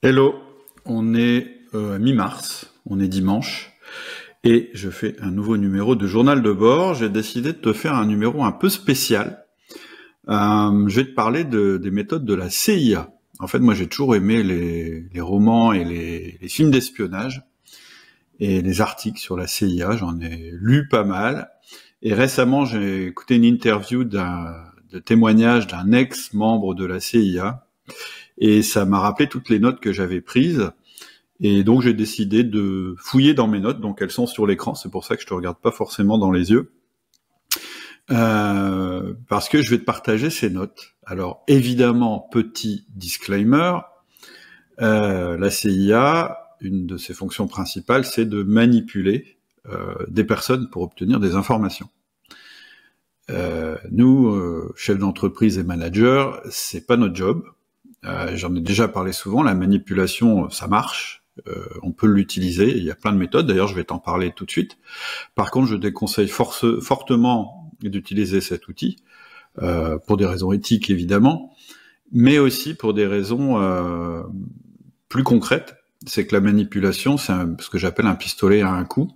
Hello, on est euh, mi-mars, on est dimanche, et je fais un nouveau numéro de journal de bord. J'ai décidé de te faire un numéro un peu spécial. Euh, je vais te parler des méthodes de la CIA. En fait, moi j'ai toujours aimé les, romans et les, films d'espionnage, et les articles sur la CIA, j'en ai lu pas mal. Et récemment, j'ai écouté une interview d'un de témoignage d'un ex-membre de la CIA et ça m'a rappelé toutes les notes que j'avais prises. Et donc j'ai décidé de fouiller dans mes notes, donc elles sont sur l'écran, c'est pour ça que je te regarde pas forcément dans les yeux. Euh, parce que je vais te partager ces notes. Alors évidemment, petit disclaimer, euh, la CIA, une de ses fonctions principales, c'est de manipuler euh, des personnes pour obtenir des informations. nous, chefs d'entreprise et managers, c'est pas notre job. Euh, j'en ai déjà parlé souvent, la manipulation, ça marche. Euh, on peut l'utiliser, il y a plein de méthodes, d'ailleurs je vais t'en parler tout de suite. Par contre, je déconseille fortement d'utiliser cet outil, euh, pour des raisons éthiques évidemment, mais aussi pour des raisons plus concrètes. C'est que la manipulation, c'est ce que j'appelle un pistolet à un coup.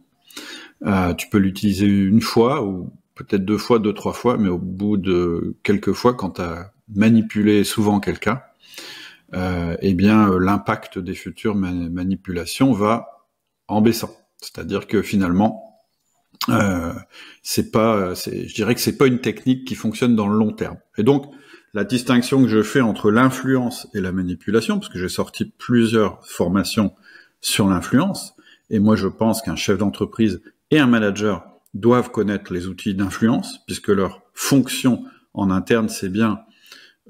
tu peux l'utiliser une fois ou peut-être deux fois, deux, trois fois, mais au bout de quelques fois, quand tu as manipulé souvent quelqu'un, euh, eh bien euh, l'impact des futures manipulations va en baissant. C'est-à-dire que finalement, euh, c'est pas, je dirais que c'est pas une technique qui fonctionne dans le long terme. Et donc la distinction que je fais entre l'influence et la manipulation, parce que j'ai sorti plusieurs formations sur l'influence, et moi je pense qu'un chef d'entreprise et un manager doivent connaître les outils d'influence, puisque leur fonction en interne, c'est bien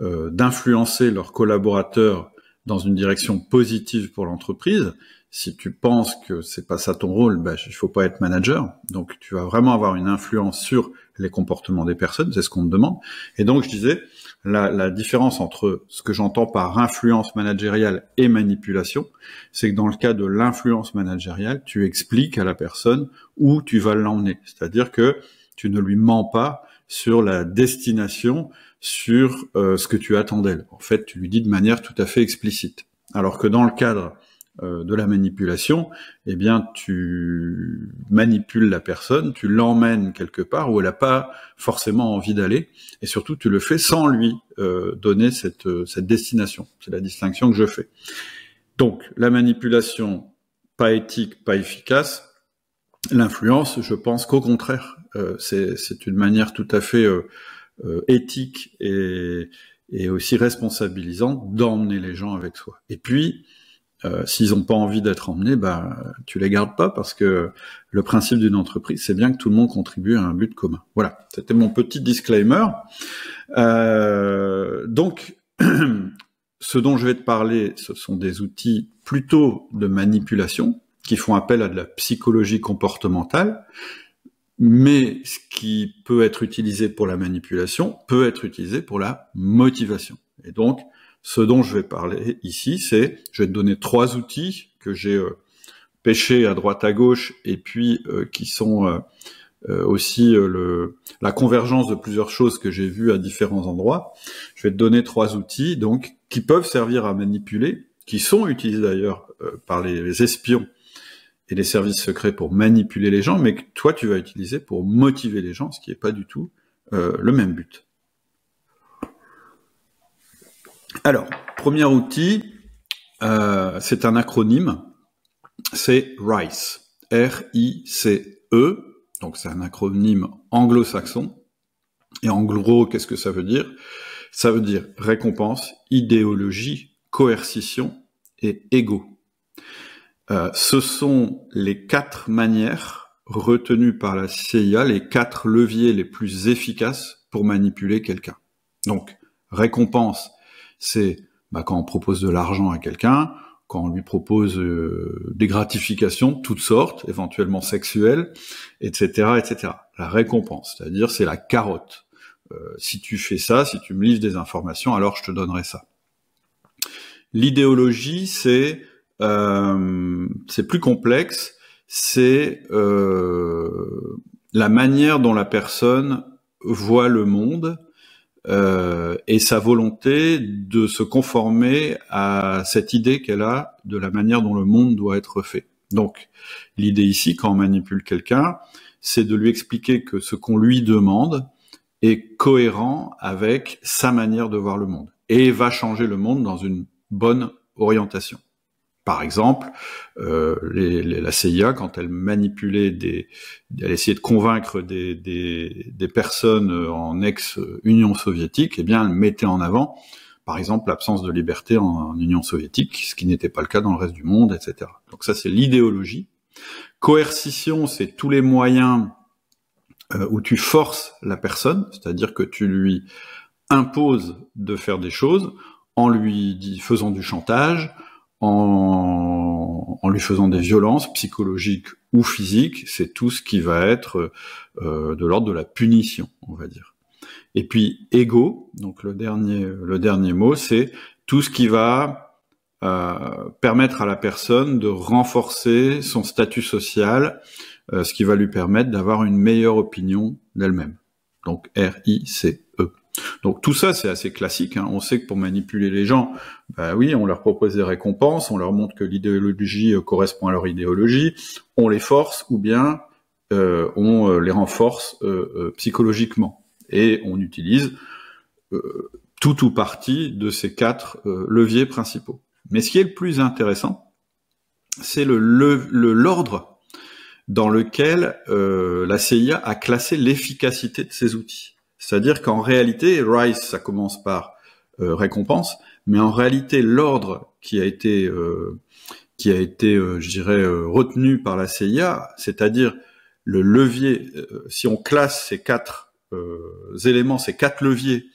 euh, d'influencer leurs collaborateurs dans une direction positive pour l'entreprise. Si tu penses que c'est pas ça ton rôle, il ben, il faut pas être manager. Donc tu vas vraiment avoir une influence sur les comportements des personnes, c'est ce qu'on te demande. Et donc je disais, la, la différence entre ce que j'entends par influence managériale et manipulation, c'est que dans le cas de l'influence managériale, tu expliques à la personne où tu vas l'emmener. C'est-à-dire que tu ne lui mens pas sur la destination sur euh, ce que tu attends d'elle. En fait, tu lui dis de manière tout à fait explicite. Alors que dans le cadre euh, de la manipulation, eh bien, tu manipules la personne, tu l'emmènes quelque part où elle n'a pas forcément envie d'aller, et surtout tu le fais sans lui euh, donner cette, destination. C'est la distinction que je fais. Donc, la manipulation pas éthique, pas efficace, l'influence, je pense qu'au contraire, c'est une manière tout à fait euh, éthique et, aussi responsabilisante d'emmener les gens avec soi. Et puis, euh, s'ils n'ont pas envie d'être emmenés, bah, tu les gardes pas parce que le principe d'une entreprise, c'est bien que tout le monde contribue à un but commun. Voilà, c'était mon petit disclaimer. Euh, donc, ce dont je vais te parler, ce sont des outils plutôt de manipulation qui font appel à de la psychologie comportementale mais ce qui peut être utilisé pour la manipulation peut être utilisé pour la motivation. Et donc, ce dont je vais parler ici, c'est, je vais te donner trois outils que j'ai euh, pêchés à droite à gauche et puis euh, qui sont euh, aussi la convergence de plusieurs choses que j'ai vues à différents endroits. Je vais te donner trois outils donc qui peuvent servir à manipuler, qui sont utilisés d'ailleurs par les espions et les services secrets pour manipuler les gens, mais que toi tu vas utiliser pour motiver les gens, ce qui n'est pas du tout euh, le même but. Alors, premier outil, euh, c'est un acronyme, c'est RICE, R-I-C-E, donc c'est un acronyme anglo-saxon. Et en gros, qu'est-ce que ça veut dire Ça veut dire récompense, idéologie, coercition et ego. Euh, ce sont les quatre manières retenues par la CIA, les quatre leviers les plus efficaces pour manipuler quelqu'un. Donc, récompense, c'est bah, quand on propose de l'argent à quelqu'un, quand on lui propose euh, des gratifications de toutes sortes, éventuellement sexuelles, etc., etc. La récompense, c'est-à-dire c'est la carotte. Euh, si tu fais ça, si tu me livres des informations, alors je te donnerai ça. L'idéologie, c'est euh, c'est plus complexe, c'est euh, la manière dont la personne voit le monde euh, et sa volonté de se conformer à cette idée qu'elle a de la manière dont le monde doit être fait. Donc l'idée ici, quand on manipule quelqu'un, c'est de lui expliquer que ce qu'on lui demande est cohérent avec sa manière de voir le monde et va changer le monde dans une bonne orientation. Par exemple, euh, la CIA, quand elle manipulait des, elle essayait de convaincre des, personnes euh, en ex-Union soviétique, eh bien, elle mettait en avant, par exemple, l'absence de liberté en, Union soviétique, ce qui n'était pas le cas dans le reste du monde, etc. Donc ça, c'est l'idéologie. Coercition, c'est tous les moyens euh, où tu forces la personne, c'est-à-dire que tu lui imposes de faire des choses en lui faisant du chantage, en, lui faisant des violences psychologiques ou physiques, c'est tout ce qui va être euh, de l'ordre de la punition, on va dire. Et puis ego, donc le dernier, le dernier mot, c'est tout ce qui va euh, permettre à la personne de renforcer son statut social, euh, ce qui va lui permettre d'avoir une meilleure opinion d'elle-même. Donc R-I-C. Donc tout ça, c'est assez classique. Hein. On sait que pour manipuler les gens, bah oui, on leur propose des récompenses, on leur montre que l'idéologie euh, correspond à leur idéologie, on les force ou bien euh, on euh, les renforce psychologiquement. Et on utilise tout ou partie de ces quatre leviers principaux. Mais ce qui est le plus intéressant, c'est le l'ordre dans lequel la CIA a classé l'efficacité de ces outils. C'est-à-dire qu'en réalité, Rice, ça commence par euh, récompense, mais en réalité, l'ordre qui a été, euh, qui a été, euh, je dirais, retenu par la CIA, c'est-à-dire le levier, si on classe ces quatre éléments, ces quatre leviers,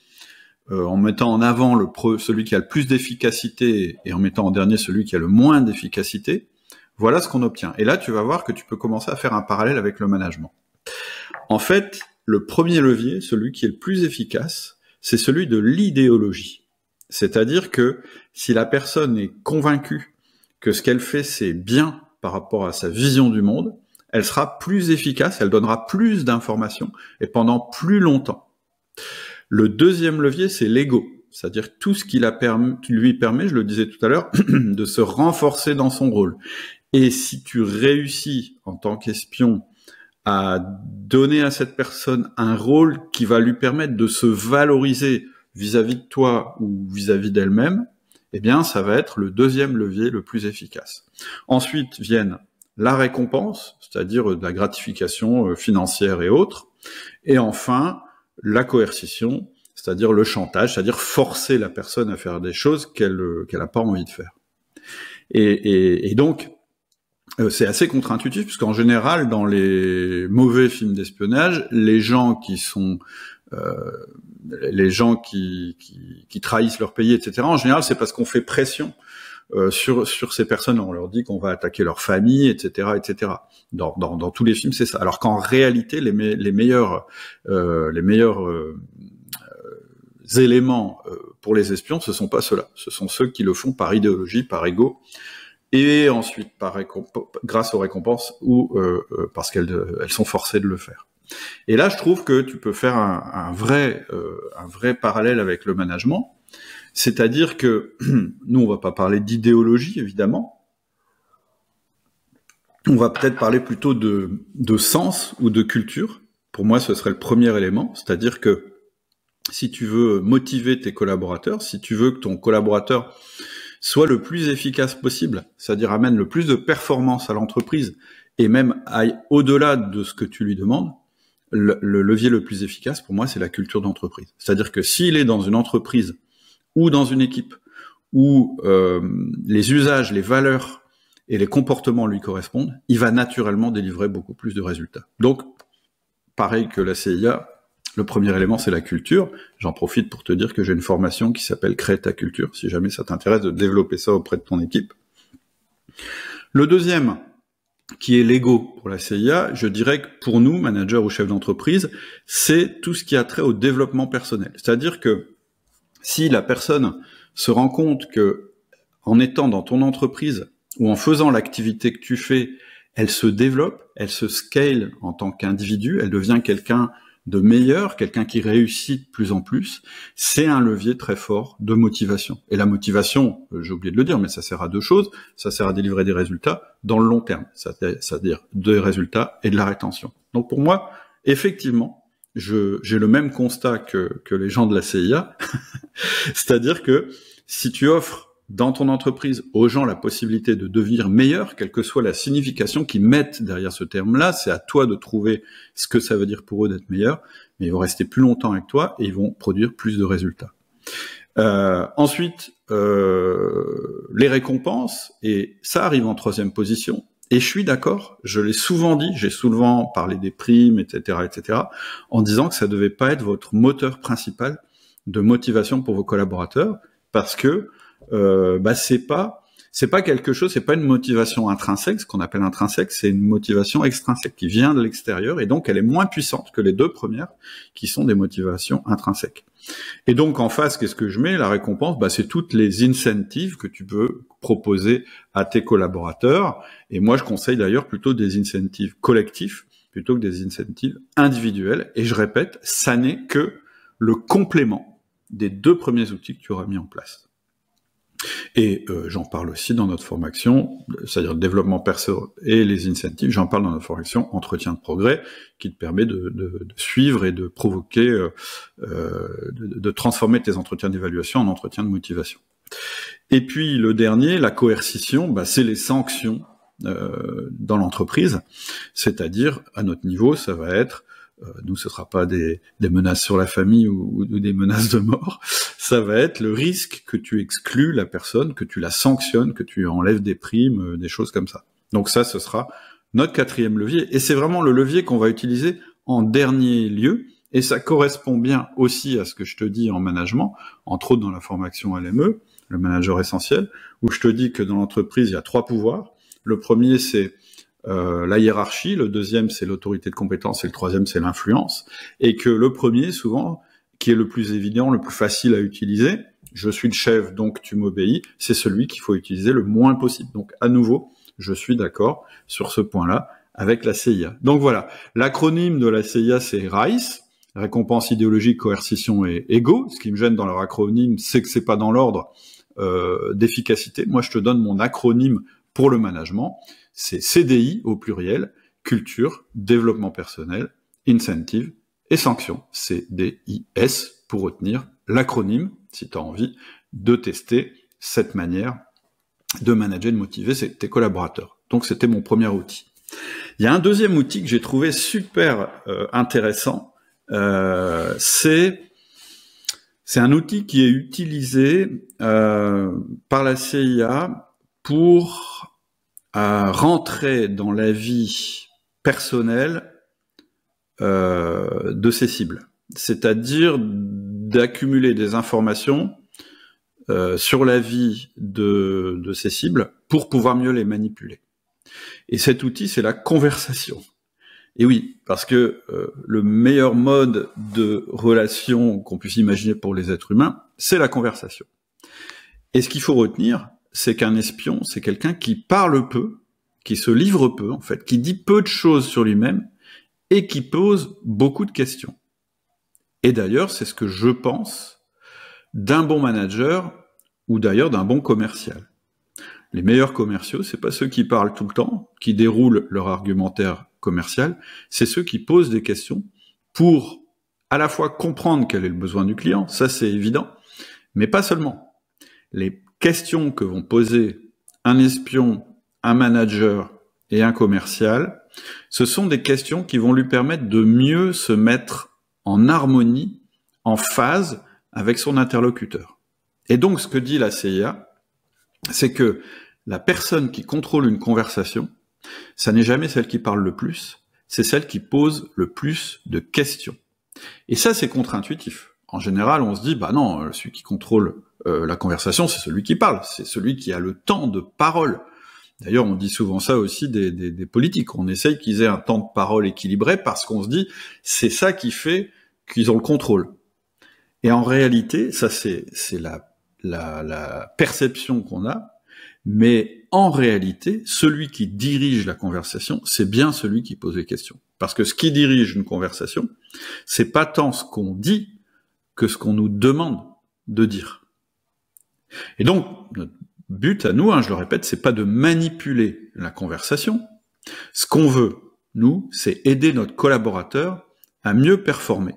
en mettant en avant le celui qui a le plus d'efficacité et en mettant en dernier celui qui a le moins d'efficacité, voilà ce qu'on obtient. Et là, tu vas voir que tu peux commencer à faire un parallèle avec le management. En fait, le premier levier, celui qui est le plus efficace, c'est celui de l'idéologie. C'est-à-dire que si la personne est convaincue que ce qu'elle fait, c'est bien par rapport à sa vision du monde, elle sera plus efficace, elle donnera plus d'informations et pendant plus longtemps. Le deuxième levier, c'est l'ego, c'est-à-dire tout ce qui, lui permet, je le disais tout à l'heure, de se renforcer dans son rôle. Et si tu réussis en tant qu'espion à donner à cette personne un rôle qui va lui permettre de se valoriser vis-à-vis de toi ou vis-à-vis d'elle-même, eh bien, ça va être le deuxième levier le plus efficace. Ensuite viennent la récompense, c'est-à-dire euh, la gratification euh, financière et autres. Et enfin, la coercition, c'est-à-dire le chantage, c'est-à-dire forcer la personne à faire des choses qu'elle euh, qu'elle n'a pas envie de faire. Et, et donc, euh, c'est assez contre-intuitif, puisqu'en général, dans les mauvais films d'espionnage, les gens qui sont euh, les gens qui, qui, trahissent leur pays, etc. En général, c'est parce qu'on fait pression euh, sur sur ces personnes. On leur dit qu'on va attaquer leur famille, etc., etc. Dans, dans, tous les films, c'est ça. Alors qu'en réalité, les, les meilleurs les meilleurs éléments pour les espions, ce sont pas ceux-là. Ce sont ceux qui le font par idéologie, par ego, et ensuite par grâce aux récompenses ou euh, euh, parce qu'elles elles sont forcées de le faire. Et là, je trouve que tu peux faire un, un vrai, euh, un vrai parallèle avec le management, c'est-à-dire que nous, on va pas parler d'idéologie évidemment, on va peut-être parler plutôt de, de sens ou de culture. Pour moi, ce serait le premier élément, c'est-à-dire que si tu veux motiver tes collaborateurs, si tu veux que ton collaborateur soit le plus efficace possible, c'est-à-dire amène le plus de performance à l'entreprise et même aille au-delà de ce que tu lui demandes, le, levier le plus efficace pour moi, c'est la culture d'entreprise. C'est-à-dire que s'il est dans une entreprise ou dans une équipe où euh, les usages, les valeurs et les comportements lui correspondent, il va naturellement délivrer beaucoup plus de résultats. Donc, pareil que la CIA, le premier élément, c'est la culture. J'en profite pour te dire que j'ai une formation qui s'appelle Crée ta culture, si jamais ça t'intéresse de développer ça auprès de ton équipe. Le deuxième, qui est l'ego pour la CIA, je dirais que pour nous, managers ou chefs d'entreprise, c'est tout ce qui a trait au développement personnel. C'est-à-dire que si la personne se rend compte que en étant dans ton entreprise ou en faisant l'activité que tu fais, elle se développe, elle se scale en tant qu'individu, elle devient quelqu'un de meilleur, quelqu'un qui réussit de plus en plus, c'est un levier très fort de motivation. Et la motivation, euh, j'ai oublié de le dire, mais ça sert à deux choses. Ça sert à délivrer des résultats dans le long terme, c'est-à-dire des résultats et de la rétention. Donc pour moi, effectivement, j'ai le même constat que, que les gens de la CIA, c'est-à-dire que si tu offres dans ton entreprise aux gens la possibilité de devenir meilleur, quelle que soit la signification qu'ils mettent derrière ce terme-là. C'est à toi de trouver ce que ça veut dire pour eux d'être meilleur, mais ils vont rester plus longtemps avec toi et ils vont produire plus de résultats. Euh, ensuite, euh, les récompenses, et ça arrive en troisième position. Et je suis d'accord, je l'ai souvent dit, j'ai souvent parlé des primes, etc., etc., en disant que ça ne devait pas être votre moteur principal de motivation pour vos collaborateurs, parce que euh, bah c'est pas c'est pas quelque chose, c'est pas une motivation intrinsèque, ce qu'on appelle intrinsèque, c'est une motivation extrinsèque qui vient de l'extérieur et donc elle est moins puissante que les deux premières qui sont des motivations intrinsèques. Et donc en face, qu'est-ce que je mets La récompense, bah, c'est toutes les incentives que tu peux proposer à tes collaborateurs. Et moi, je conseille d'ailleurs plutôt des incentives collectifs plutôt que des incentives individuelles. Et je répète, ça n'est que le complément des deux premiers outils que tu auras mis en place. Et euh, j'en parle aussi dans notre formation, c'est-à-dire le développement perso et les incentives, j'en parle dans notre formation Entretien de progrès, qui te permet de, suivre et de provoquer, euh, euh, de, transformer tes entretiens d'évaluation en entretien de motivation. Et puis le dernier, la coercition, bah, c'est les sanctions dans l'entreprise, c'est-à-dire à notre niveau, ça va être euh, nous, ce sera pas des, menaces sur la famille ou, ou, des menaces de mort. Ça va être le risque que tu exclues la personne, que tu la sanctionnes, que tu enlèves des primes, euh, des choses comme ça. Donc ça, ce sera notre quatrième levier. Et c'est vraiment le levier qu'on va utiliser en dernier lieu. Et ça correspond bien aussi à ce que je te dis en management, entre autres dans la formation LME, le manager essentiel, où je te dis que dans l'entreprise, il y a trois pouvoirs. Le premier, c'est euh, la hiérarchie, le deuxième c'est l'autorité de compétence et le troisième c'est l'influence, et que le premier souvent, qui est le plus évident, le plus facile à utiliser, je suis le chef donc tu m'obéis, c'est celui qu'il faut utiliser le moins possible. Donc à nouveau, je suis d'accord sur ce point-là avec la CIA. Donc voilà, l'acronyme de la CIA c'est RICE, récompense idéologique, coercition et ego. Ce qui me gêne dans leur acronyme, c'est que c'est pas dans l'ordre euh, d'efficacité. Moi, je te donne mon acronyme pour le management, c'est CDI au pluriel, culture, développement personnel, incentive et sanctions. CDIS pour retenir l'acronyme, si tu as envie de tester cette manière de manager, de motiver tes collaborateurs. Donc c'était mon premier outil. Il y a un deuxième outil que j'ai trouvé super euh, intéressant. Euh, c'est c'est un outil qui est utilisé euh, par la CIA pour à rentrer dans la vie personnelle euh, de ses cibles, c'est-à-dire d'accumuler des informations euh, sur la vie de, de ses cibles pour pouvoir mieux les manipuler. Et cet outil, c'est la conversation. Et oui, parce que euh, le meilleur mode de relation qu'on puisse imaginer pour les êtres humains, c'est la conversation. Et ce qu'il faut retenir, c'est qu'un espion, c'est quelqu'un qui parle peu, qui se livre peu, en fait, qui dit peu de choses sur lui-même et qui pose beaucoup de questions. Et d'ailleurs, c'est ce que je pense d'un bon manager ou d'ailleurs d'un bon commercial. Les meilleurs commerciaux, c'est pas ceux qui parlent tout le temps, qui déroulent leur argumentaire commercial, c'est ceux qui posent des questions pour à la fois comprendre quel est le besoin du client, ça c'est évident, mais pas seulement. Les questions que vont poser un espion, un manager et un commercial, ce sont des questions qui vont lui permettre de mieux se mettre en harmonie, en phase avec son interlocuteur. Et donc ce que dit la CIA, c'est que la personne qui contrôle une conversation, ça n'est jamais celle qui parle le plus, c'est celle qui pose le plus de questions. Et ça, c'est contre-intuitif en général, on se dit, bah non, euh, celui qui contrôle euh, la conversation, c'est celui qui parle, c'est celui qui a le temps de parole. D'ailleurs, on dit souvent ça aussi des, politiques. On essaye qu'ils aient un temps de parole équilibré parce qu'on se dit, c'est ça qui fait qu'ils ont le contrôle. Et en réalité, ça c'est la, la, la perception qu'on a, mais en réalité, celui qui dirige la conversation, c'est bien celui qui pose les questions. Parce que ce qui dirige une conversation, c'est pas tant ce qu'on dit, que ce qu'on nous demande de dire. Et donc, notre but à nous, hein, je le répète, c'est pas de manipuler la conversation. Ce qu'on veut, nous, c'est aider notre collaborateur à mieux performer.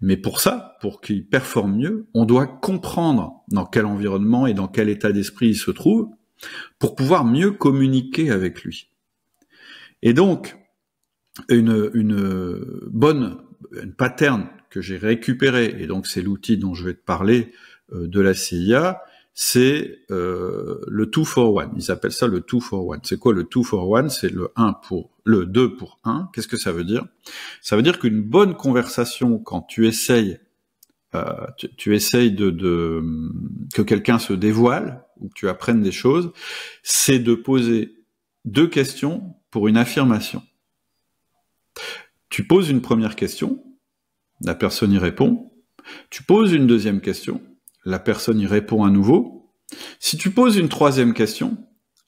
Mais pour ça, pour qu'il performe mieux, on doit comprendre dans quel environnement et dans quel état d'esprit il se trouve pour pouvoir mieux communiquer avec lui. Et donc, une, une bonne une pattern que j'ai récupéré, et donc c'est l'outil dont je vais te parler euh, de la CIA, c'est euh, le 2 for one. Ils appellent ça le 2 for one. C'est quoi le 2 for one C'est le 1 pour le 2 pour 1. Qu'est-ce que ça veut dire Ça veut dire qu'une bonne conversation, quand tu essayes, euh, tu, essayes de, de que quelqu'un se dévoile ou que tu apprennes des choses, c'est de poser deux questions pour une affirmation. Tu poses une première question, la personne y répond. Tu poses une deuxième question. La personne y répond à nouveau. Si tu poses une troisième question,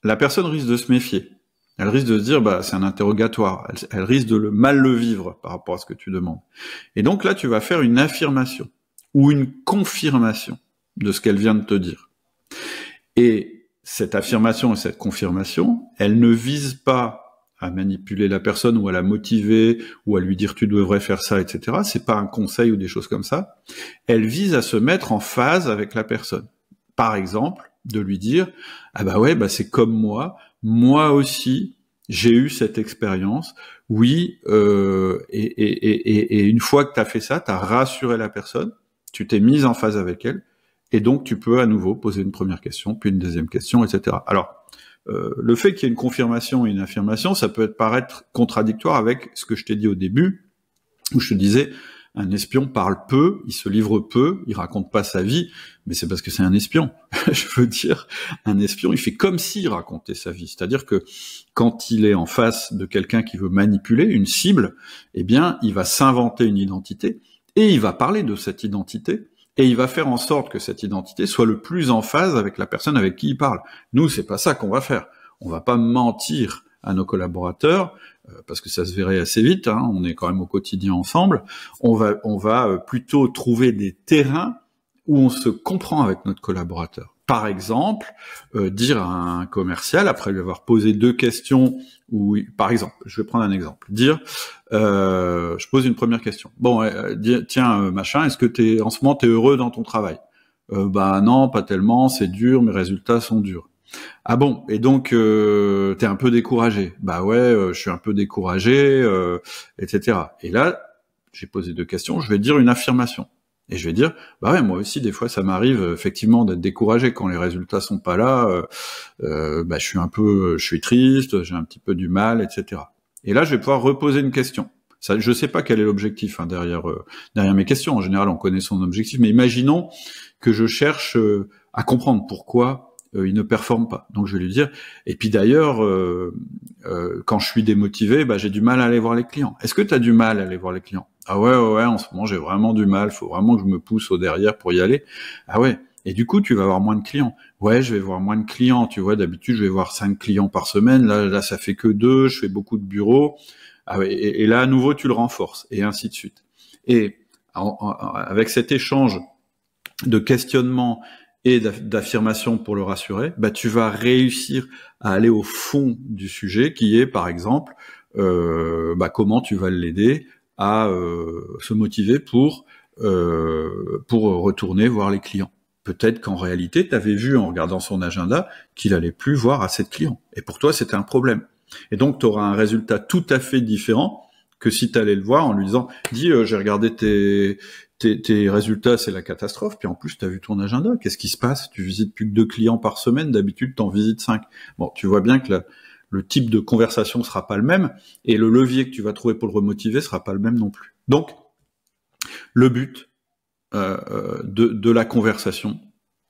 la personne risque de se méfier. Elle risque de se dire, bah, c'est un interrogatoire. Elle, risque de le mal le vivre par rapport à ce que tu demandes. Et donc là, tu vas faire une affirmation ou une confirmation de ce qu'elle vient de te dire. Et cette affirmation et cette confirmation, elle ne vise pas à manipuler la personne ou à la motiver ou à lui dire tu devrais faire ça, etc. C'est pas un conseil ou des choses comme ça. Elle vise à se mettre en phase avec la personne. Par exemple, de lui dire ah bah ouais bah c'est comme moi, moi aussi j'ai eu cette expérience. Oui, euh, et, et, et, et, une fois que tu as fait ça, tu as rassuré la personne, tu t'es mise en phase avec elle, et donc tu peux à nouveau poser une première question, puis une deuxième question, etc. Alors, euh, le fait qu'il y ait une confirmation et une affirmation, ça peut paraître contradictoire avec ce que je t'ai dit au début, où je te disais, un espion parle peu, il se livre peu, il raconte pas sa vie, mais c'est parce que c'est un espion. je veux dire, un espion, il fait comme s'il racontait sa vie. C'est-à-dire que quand il est en face de quelqu'un qui veut manipuler une cible, eh bien, il va s'inventer une identité et il va parler de cette identité et il va faire en sorte que cette identité soit le plus en phase avec la personne avec qui il parle. Nous, c'est pas ça qu'on va faire. On va pas mentir à nos collaborateurs euh, parce que ça se verrait assez vite. Hein, on est quand même au quotidien ensemble. On va, on va euh, plutôt trouver des terrains où on se comprend avec notre collaborateur par exemple, euh, dire à un commercial, après lui avoir posé deux questions, ou par exemple, je vais prendre un exemple, dire, euh, je pose une première question. Bon, euh, tiens, machin, est-ce que t'es en ce moment t'es heureux dans ton travail Bah non, pas tellement, c'est dur, mes résultats sont durs. Ah bon Et donc tu t'es un peu découragé Bah ouais, je suis un peu découragé, etc. Et là, j'ai posé deux questions, je vais dire une affirmation. Et je vais dire, bah ouais, moi aussi, des fois, ça m'arrive euh, effectivement d'être découragé quand les résultats sont pas là. Euh, euh bah, je suis un peu, je suis triste, j'ai un petit peu du mal, etc. Et là, je vais pouvoir reposer une question. Ça, je sais pas quel est l'objectif hein, derrière euh, derrière mes questions. En général, on connaît son objectif, mais imaginons que je cherche à comprendre pourquoi il ne performe pas. Donc, je vais lui dire. Et puis d'ailleurs, quand je suis démotivé, bah, j'ai du mal à aller voir les clients. Est-ce que tu as du mal à aller voir les clients ah ouais, ouais, ouais, en ce moment, j'ai vraiment du mal. Faut vraiment que je me pousse au derrière pour y aller. Ah ouais. Et du coup, tu vas avoir moins de clients. Ouais, je vais voir moins de clients. Tu vois, d'habitude, je vais voir cinq clients par semaine. Là, là, ça fait que deux. Je fais beaucoup de bureaux. Ah et, là, à nouveau, tu le renforces et ainsi de suite. Et avec cet échange de questionnement et d'affirmation pour le rassurer, bah, tu vas réussir à aller au fond du sujet qui est, par exemple, euh, bah, comment tu vas l'aider, à euh, se motiver pour, euh, pour retourner voir les clients. Peut-être qu'en réalité, tu avais vu en regardant son agenda qu'il allait plus voir à de clients. Et pour toi, c'était un problème. Et donc, tu auras un résultat tout à fait différent que si tu allais le voir en lui disant dis euh, j'ai regardé tes, tes, tes résultats c'est la catastrophe puis en plus tu as vu ton agenda qu'est-ce qui se passe tu visites plus que deux clients par semaine d'habitude tu en visites cinq bon tu vois bien que là le type de conversation sera pas le même et le levier que tu vas trouver pour le remotiver sera pas le même non plus. Donc, le but euh, euh, de, de, la conversation,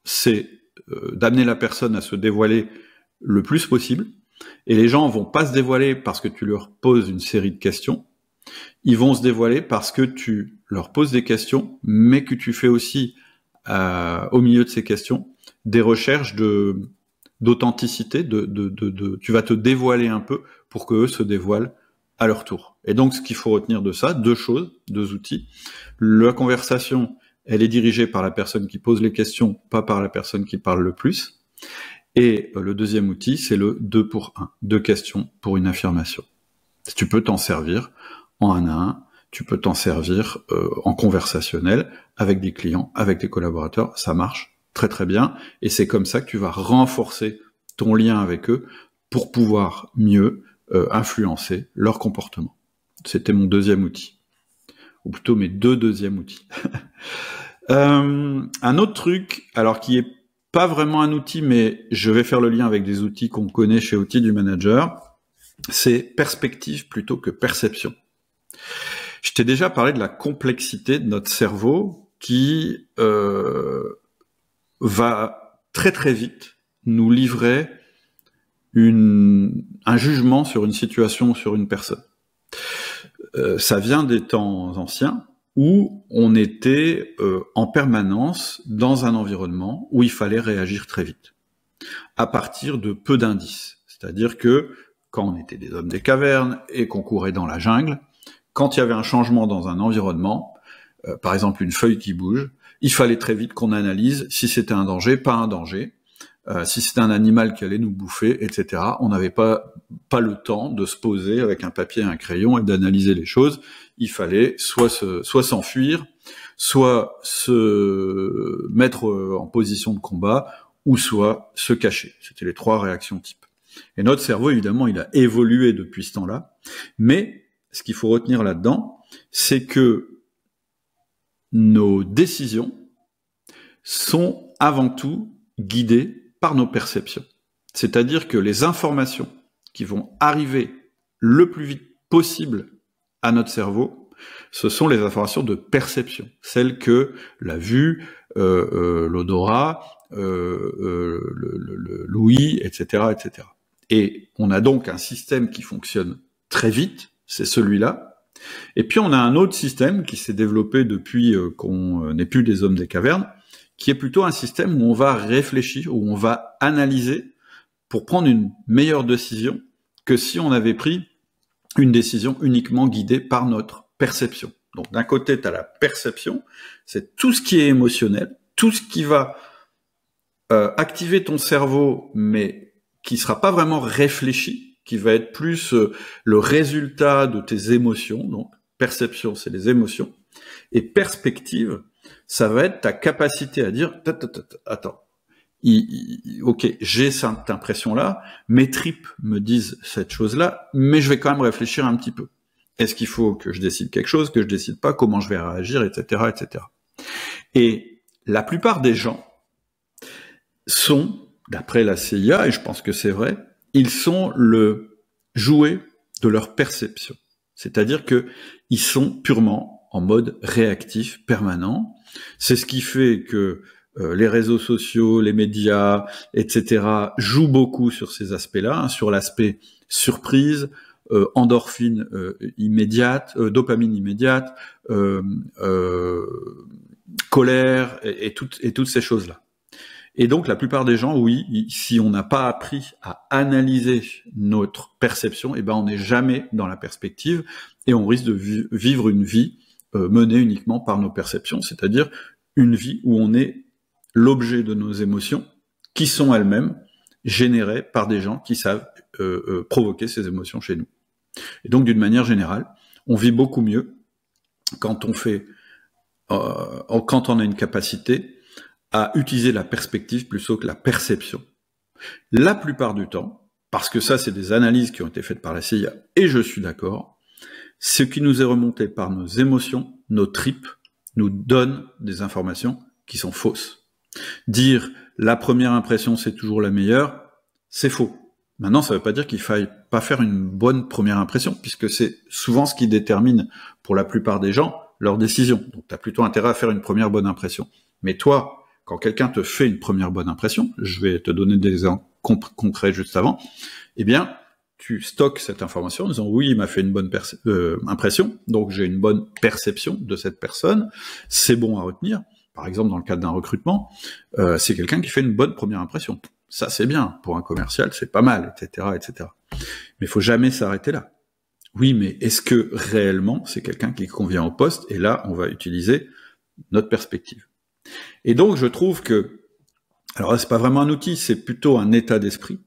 c'est euh, d'amener la personne à se dévoiler le plus possible. Et les gens vont pas se dévoiler parce que tu leur poses une série de questions. Ils vont se dévoiler parce que tu leur poses des questions, mais que tu fais aussi au milieu de ces questions des recherches de d'authenticité, de, tu vas te dévoiler un peu pour que eux se dévoilent à leur tour. Et donc, ce qu'il faut retenir de ça, deux choses, deux outils. La conversation, elle est dirigée par la personne qui pose les questions, pas par la personne qui parle le plus. Et euh, le deuxième outil, c'est le 2 pour 1, deux questions pour une affirmation. Tu peux t'en servir en un à un, tu peux t'en servir euh, en conversationnel avec des clients, avec des collaborateurs, ça marche très très bien, et c'est comme ça que tu vas renforcer ton lien avec eux pour pouvoir mieux euh, influencer leur comportement. C'était mon deuxième outil, ou plutôt mes deux deuxièmes outils. Euh, un autre truc, alors qui est pas vraiment un outil, mais je vais faire le lien avec des outils qu'on connaît chez Outils du Manager, c'est perspective plutôt que perception. Je t'ai déjà parlé de la complexité de notre cerveau qui euh, va très très vite nous livrer un jugement sur une situation, sur une personne. Euh, ça vient des temps anciens où on était euh, en permanence dans un environnement où il fallait réagir très vite, à partir de peu d'indices. C'est-à-dire que quand on était des hommes des cavernes et qu'on courait dans la jungle, quand il y avait un changement dans un environnement, euh, par exemple une feuille qui bouge, il fallait très vite qu'on analyse si c'était un danger, pas un danger, euh, si c'était un animal qui allait nous bouffer, etc. On n'avait pas, pas le temps de se poser avec un papier et un crayon et d'analyser les choses. Il fallait soit se, soit s'enfuir, soit se mettre euh, en position de combat, ou soit se cacher. C'était les trois réactions types. Et notre cerveau, évidemment, il a évolué depuis ce temps-là. Mais ce qu'il faut retenir là-dedans, c'est que nos décisions sont avant tout guidées par nos perceptions. C'est-à-dire que les informations qui vont arriver le plus vite possible à notre cerveau, ce sont les informations de perception, celles que la vue, euh, euh, l'odorat, euh, l'ouïe, etc., etc. Et on a donc un système qui fonctionne très vite, c'est celui-là, et puis on a un autre système qui s'est développé depuis euh, qu'on euh, n'est plus des hommes des cavernes, qui est plutôt un système où on va réfléchir, où on va analyser pour prendre une meilleure décision que si on avait pris une décision uniquement guidée par notre perception. Donc d'un côté, tu as la perception, c'est tout ce qui est émotionnel, tout ce qui va euh, activer ton cerveau, mais qui sera pas vraiment réfléchi, qui va être plus euh, le résultat de tes émotions. Donc, perception, c'est les émotions. Et perspective, ça va être ta capacité à dire, attends, ok, j'ai cette impression-là, mes tripes me disent cette chose-là, mais je vais quand même réfléchir un petit peu. Est-ce qu'il faut que je décide quelque chose, que je décide pas, comment je vais réagir, etc., etc. Et la plupart des gens sont, d'après la CIA, et je pense que c'est vrai, ils sont le jouet de leur perception. C'est-à-dire qu'ils sont purement en mode réactif permanent. C'est ce qui fait que euh, les réseaux sociaux, les médias, etc. jouent beaucoup sur ces aspects-là, hein, sur l'aspect surprise, euh, endorphine euh, immédiate, dopamine immédiate, colère et toutes ces choses-là. Et donc la plupart des gens, oui, si on n'a pas appris à analyser notre perception, eh ben on n'est jamais dans la perspective et on risque de vivre une vie euh, menée uniquement par nos perceptions, c'est-à-dire une vie où on est l'objet de nos émotions qui sont elles-mêmes générées par des gens qui savent euh, euh, provoquer ces émotions chez nous. Et donc d'une manière générale, on vit beaucoup mieux quand on fait, quand on a une capacité à utiliser la perspective plutôt que la perception. La plupart du temps, parce que ça, c'est des analyses qui ont été faites par la CIA, et je suis d'accord, ce qui nous est remonté par nos émotions, nos tripes, nous donne des informations qui sont fausses. Dire la première impression, c'est toujours la meilleure, c'est faux. Maintenant, ça ne veut pas dire qu'il faille pas faire une bonne première impression, puisque c'est souvent ce qui détermine, pour la plupart des gens, leur décision. Donc, tu as plutôt intérêt à faire une première bonne impression. Mais toi, quand quelqu'un te fait une première bonne impression, je vais te donner des exemples concrets juste avant, eh bien, tu stockes cette information en disant oui, il m'a fait une bonne euh, impression, donc j'ai une bonne perception de cette personne, c'est bon à retenir. Par exemple, dans le cadre d'un recrutement, euh, c'est quelqu'un qui fait une bonne première impression. Ça, c'est bien. Pour un commercial, c'est pas mal, etc., etc. Mais il faut jamais s'arrêter là. Oui, mais est-ce que réellement c'est quelqu'un qui convient au poste Et là, on va utiliser notre perspective. Et donc, je trouve que, alors là, c'est pas vraiment un outil, c'est plutôt un état d'esprit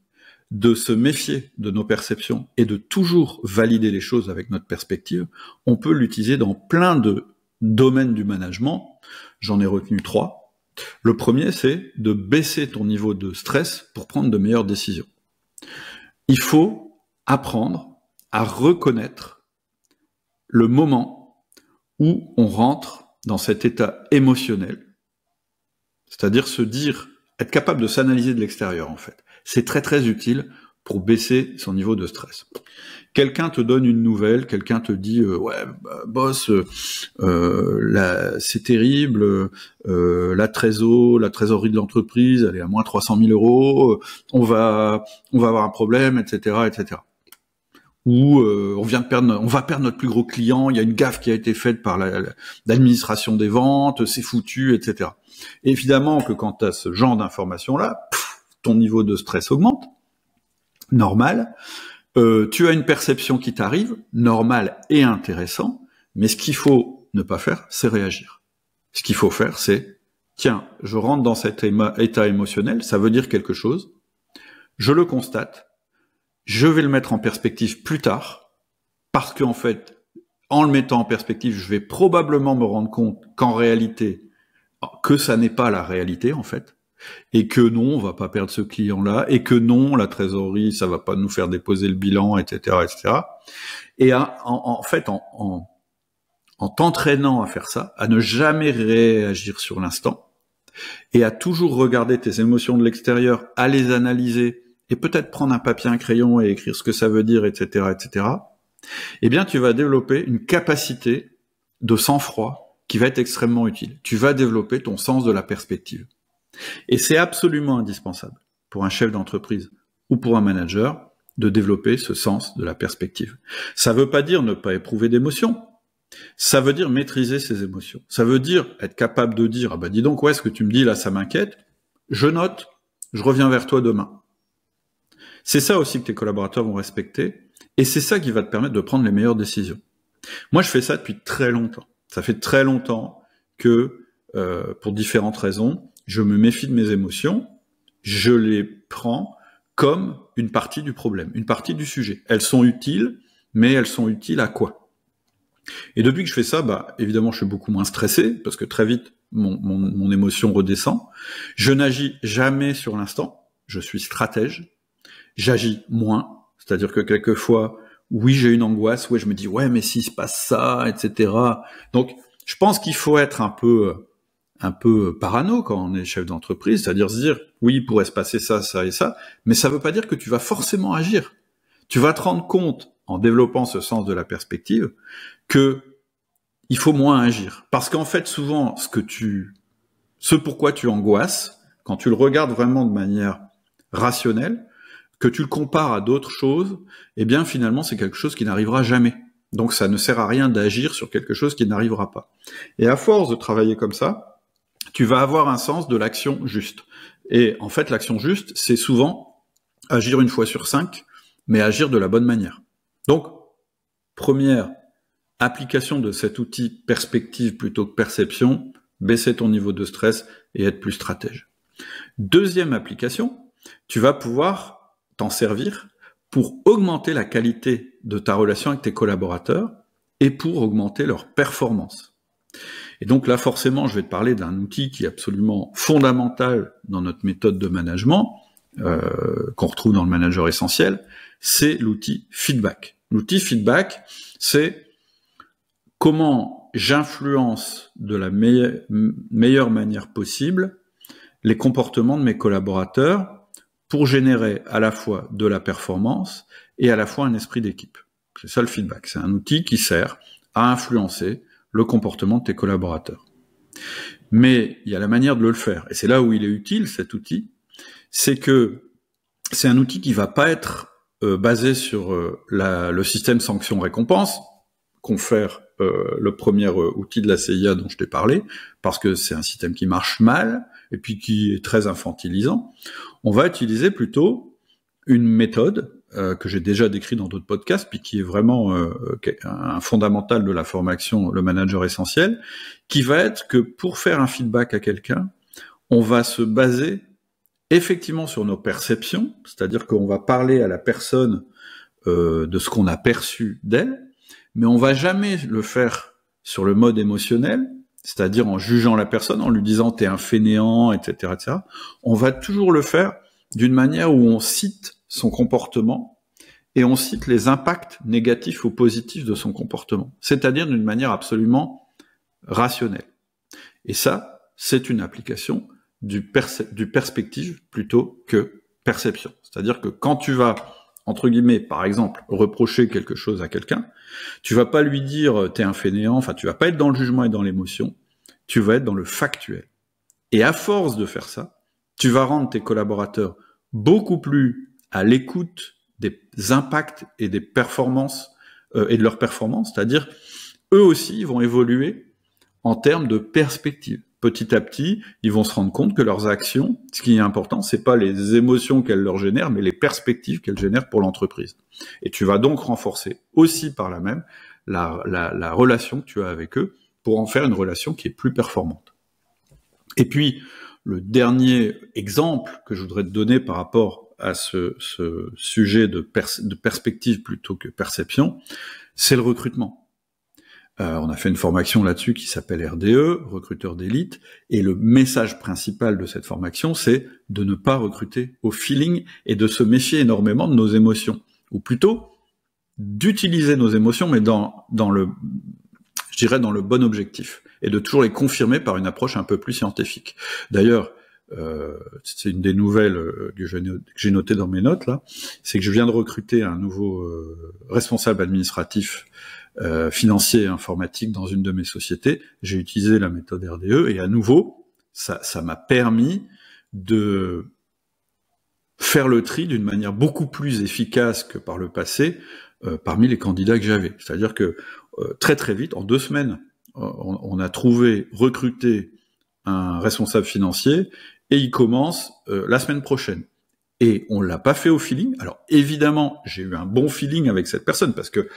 de se méfier de nos perceptions et de toujours valider les choses avec notre perspective. On peut l'utiliser dans plein de domaines du management. J'en ai retenu trois. Le premier, c'est de baisser ton niveau de stress pour prendre de meilleures décisions. Il faut apprendre à reconnaître le moment où on rentre dans cet état émotionnel c'est-à-dire se dire, être capable de s'analyser de l'extérieur, en fait. C'est très très utile pour baisser son niveau de stress. Quelqu'un te donne une nouvelle, quelqu'un te dit euh, ouais bah, boss, euh, euh, c'est terrible, la la trésorerie de l'entreprise, elle est à moins 300 000 euros, on va on va avoir un problème, etc., etc où euh, on vient de perdre, on va perdre notre plus gros client, il y a une gaffe qui a été faite par l'administration des ventes, c'est foutu, etc. évidemment que quand tu as ce genre dinformation là ton niveau de stress augmente, normal. Euh, tu as une perception qui t'arrive, normal et intéressant, mais ce qu'il faut ne pas faire, c'est réagir. Ce qu'il faut faire, c'est, tiens, je rentre dans cet état émotionnel, ça veut dire quelque chose, je le constate, je vais le mettre en perspective plus tard, parce qu'en fait, en le mettant en perspective, je vais probablement me rendre compte qu'en réalité, que ça n'est pas la réalité en fait, et que non, on va pas perdre ce client-là, et que non, la trésorerie, ça va pas nous faire déposer le bilan, etc., etc. Et en, fait, en, en, en t'entraînant à faire ça, à ne jamais réagir sur l'instant, et à toujours regarder tes émotions de l'extérieur, à les analyser, et peut-être prendre un papier, un crayon et écrire ce que ça veut dire, etc., etc., eh bien, tu vas développer une capacité de sang-froid qui va être extrêmement utile. Tu vas développer ton sens de la perspective. Et c'est absolument indispensable pour un chef d'entreprise ou pour un manager de développer ce sens de la perspective. Ça ne veut pas dire ne pas éprouver d'émotions. Ça veut dire maîtriser ses émotions. Ça veut dire être capable de dire, ah ben dis donc, ouais, ce que tu me dis là, ça m'inquiète. Je note, je reviens vers toi demain. C'est ça aussi que tes collaborateurs vont respecter. Et c'est ça qui va te permettre de prendre les meilleures décisions. Moi, je fais ça depuis très longtemps. Ça fait très longtemps que, euh, pour différentes raisons, je me méfie de mes émotions. Je les prends comme une partie du problème, une partie du sujet. Elles sont utiles, mais elles sont utiles à quoi Et depuis que je fais ça, bah, évidemment, je suis beaucoup moins stressé, parce que très vite, mon, mon émotion redescend. Je n'agis jamais sur l'instant. Je suis stratège j'agis moins. C'est-à-dire que quelquefois, oui, j'ai une angoisse, oui, je me dis, ouais, mais s'il se passe ça, etc. Donc, je pense qu'il faut être un peu, euh, un peu parano quand on est chef d'entreprise, c'est-à-dire se dire, oui, il pourrait se passer ça, ça et ça, mais ça ne veut pas dire que tu vas forcément agir. Tu vas te rendre compte, en développant ce sens de la perspective, que il faut moins agir. Parce qu'en fait, souvent, ce que tu, ce pourquoi tu angoisses, quand tu le regardes vraiment de manière rationnelle, que tu le compares à d'autres choses, eh bien finalement c'est quelque chose qui n'arrivera jamais. Donc ça ne sert à rien d'agir sur quelque chose qui n'arrivera pas. Et à force de travailler comme ça, tu vas avoir un sens de l'action juste. Et en fait, l'action juste, c'est souvent agir une fois sur cinq, mais agir de la bonne manière. Donc, première application de cet outil perspective plutôt que perception, baisser ton niveau de stress et être plus stratège. Deuxième application, tu vas pouvoir t'en servir pour augmenter la qualité de ta relation avec tes collaborateurs et pour augmenter leur performance. Et donc là, forcément, je vais te parler d'un outil qui est absolument fondamental dans notre méthode de management, euh, qu'on retrouve dans le manager essentiel, c'est l'outil feedback. L'outil feedback, c'est comment j'influence de la meilleure manière possible les comportements de mes collaborateurs pour générer à la fois de la performance et à la fois un esprit d'équipe. C'est ça le feedback. C'est un outil qui sert à influencer le comportement de tes collaborateurs. Mais il y a la manière de le faire. Et c'est là où il est utile, cet outil. C'est que c'est un outil qui va pas être euh, basé sur euh, le système sanction-récompense, qu'on fait euh, le premier outil de la CIA dont je t'ai parlé, parce que c'est un système qui marche mal, et puis qui est très infantilisant, on va utiliser plutôt une méthode euh, que j'ai déjà décrite dans d'autres podcasts, puis qui est vraiment euh, un fondamental de la formation, le manager essentiel, qui va être que pour faire un feedback à quelqu'un, on va se baser effectivement sur nos perceptions, c'est-à-dire qu'on va parler à la personne euh, de ce qu'on a perçu d'elle, mais on va jamais le faire sur le mode émotionnel, c'est-à-dire en jugeant la personne, en lui disant t'es un fainéant, etc., etc., on va toujours le faire d'une manière où on cite son comportement et on cite les impacts négatifs ou positifs de son comportement, c'est-à-dire d'une manière absolument rationnelle. Et ça, c'est une application du, du perspective plutôt que perception. C'est-à-dire que quand tu vas entre guillemets, par exemple, reprocher quelque chose à quelqu'un, tu vas pas lui dire euh, t'es un fainéant, enfin tu vas pas être dans le jugement et dans l'émotion, tu vas être dans le factuel. Et à force de faire ça, tu vas rendre tes collaborateurs beaucoup plus à l'écoute des impacts et des performances euh, et de leurs performances, c'est-à-dire eux aussi vont évoluer en termes de perspective petit à petit, ils vont se rendre compte que leurs actions, ce qui est important, c'est pas les émotions qu'elles leur génèrent, mais les perspectives qu'elles génèrent pour l'entreprise. Et tu vas donc renforcer aussi par la même la, relation que tu as avec eux pour en faire une relation qui est plus performante. Et puis, le dernier exemple que je voudrais te donner par rapport à ce, sujet de, de perspective plutôt que perception, c'est le recrutement. Euh, on a fait une formation là-dessus qui s'appelle RDE, recruteur d'élite, et le message principal de cette formation, c'est de ne pas recruter au feeling et de se méfier énormément de nos émotions, ou plutôt d'utiliser nos émotions, mais dans, dans le, je dirais, dans le bon objectif, et de toujours les confirmer par une approche un peu plus scientifique. D'ailleurs, euh, c'est une des nouvelles euh, que j'ai notées dans mes notes là, c'est que je viens de recruter un nouveau responsable administratif euh, financier informatique dans une de mes sociétés. J'ai utilisé la méthode RDE et à nouveau, ça m'a permis de faire le tri d'une manière beaucoup plus efficace que par le passé euh, parmi les candidats que j'avais. C'est-à-dire que euh, très très vite, en deux semaines, on, on, a trouvé, recruté un responsable financier et il commence la semaine prochaine et on l'a pas fait au feeling. Alors évidemment, j'ai eu un bon feeling avec cette personne parce que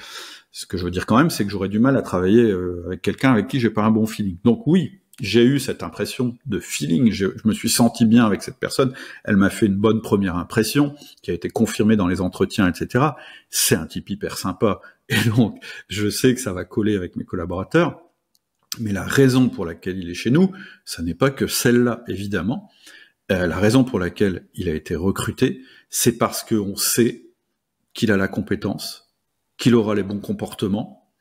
ce que je veux dire quand même, c'est que j'aurais du mal à travailler euh, avec quelqu'un avec qui j'ai pas un bon feeling. Donc oui, j'ai eu cette impression de feeling, je, me suis senti bien avec cette personne, elle m'a fait une bonne première impression, qui a été confirmée dans les entretiens, etc. C'est un type hyper sympa. Et donc, je sais que ça va coller avec mes collaborateurs, mais la raison pour laquelle il est chez nous, ça n'est pas que celle-là, évidemment. Euh, la raison pour laquelle il a été recruté, c'est parce qu'on sait qu'il a la compétence, qu'il aura les bons comportements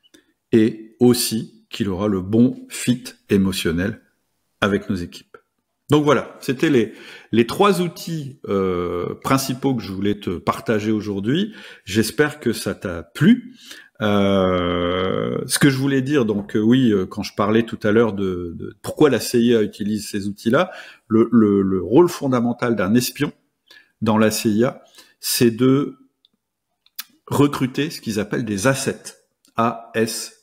et aussi qu'il aura le bon fit émotionnel avec nos équipes. Donc voilà, c'était les, trois outils euh, principaux que je voulais te partager aujourd'hui. J'espère que ça t'a plu. Euh, ce que je voulais dire, donc euh, oui, quand je parlais tout à l'heure de, pourquoi la CIA utilise ces outils-là, le rôle fondamental d'un espion dans la CIA, c'est de recruter ce qu'ils appellent des assets. A-S-S-E-T-S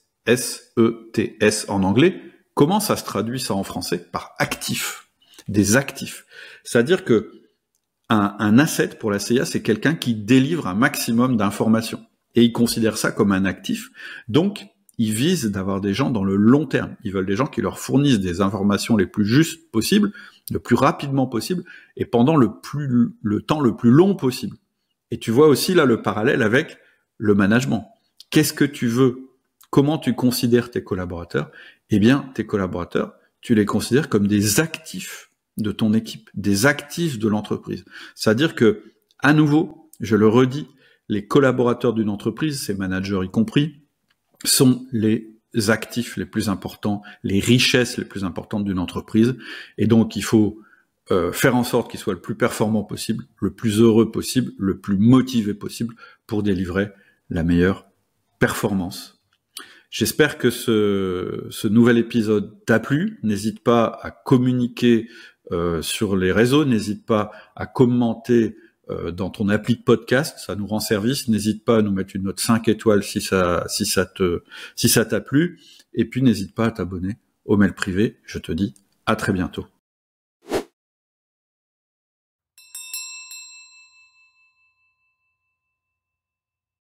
e en anglais. Comment ça se traduit ça en français Par actifs. Des actifs. C'est-à-dire que un, un, asset pour la CIA, c'est quelqu'un qui délivre un maximum d'informations. Et ils considèrent ça comme un actif. Donc, ils visent d'avoir des gens dans le long terme. Ils veulent des gens qui leur fournissent des informations les plus justes possibles, le plus rapidement possible, et pendant le, plus, le temps le plus long possible. Et tu vois aussi là le parallèle avec le management. Qu'est-ce que tu veux Comment tu considères tes collaborateurs Eh bien, tes collaborateurs, tu les considères comme des actifs de ton équipe, des actifs de l'entreprise. C'est-à-dire que, à nouveau, je le redis, les collaborateurs d'une entreprise, ces managers y compris, sont les actifs les plus importants, les richesses les plus importantes d'une entreprise. Et donc, il faut euh, faire en sorte qu'il soit le plus performant possible, le plus heureux possible, le plus motivé possible pour délivrer la meilleure performance. J'espère que ce, nouvel épisode t'a plu. N'hésite pas à communiquer euh, sur les réseaux, n'hésite pas à commenter euh, dans ton appli de podcast, ça nous rend service. N'hésite pas à nous mettre une note 5 étoiles si ça, si ça te, si ça t'a plu. Et puis n'hésite pas à t'abonner au mail privé. Je te dis à très bientôt.